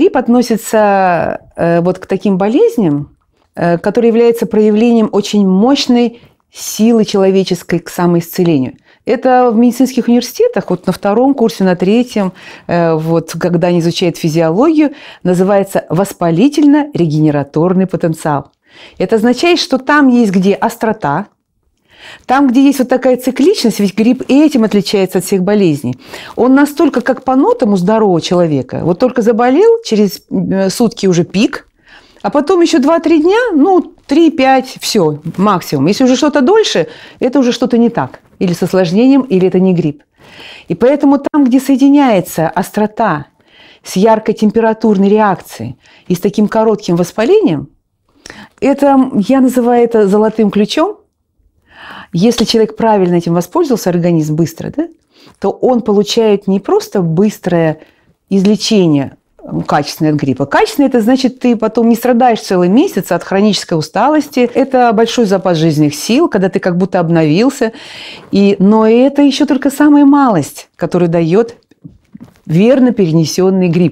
Грипп относится э, вот к таким болезням, э, которые являются проявлением очень мощной силы человеческой к самоисцелению. Это в медицинских университетах, вот на втором курсе, на третьем, э, вот когда они изучают физиологию, называется воспалительно-регенераторный потенциал. Это означает, что там есть где острота – там, где есть вот такая цикличность, ведь грипп этим отличается от всех болезней. Он настолько как по нотам у здорового человека. Вот только заболел, через э, сутки уже пик, а потом еще 2-3 дня, ну, 3-5, все, максимум. Если уже что-то дольше, это уже что-то не так. Или с осложнением, или это не грипп. И поэтому там, где соединяется острота с яркой температурной реакцией и с таким коротким воспалением, это, я называю это золотым ключом, если человек правильно этим воспользовался, организм быстро, да, то он получает не просто быстрое излечение качественное от гриппа. Качественное – это значит, ты потом не страдаешь целый месяц от хронической усталости. Это большой запас жизненных сил, когда ты как будто обновился. И, но это еще только самая малость, которую дает верно перенесенный грипп.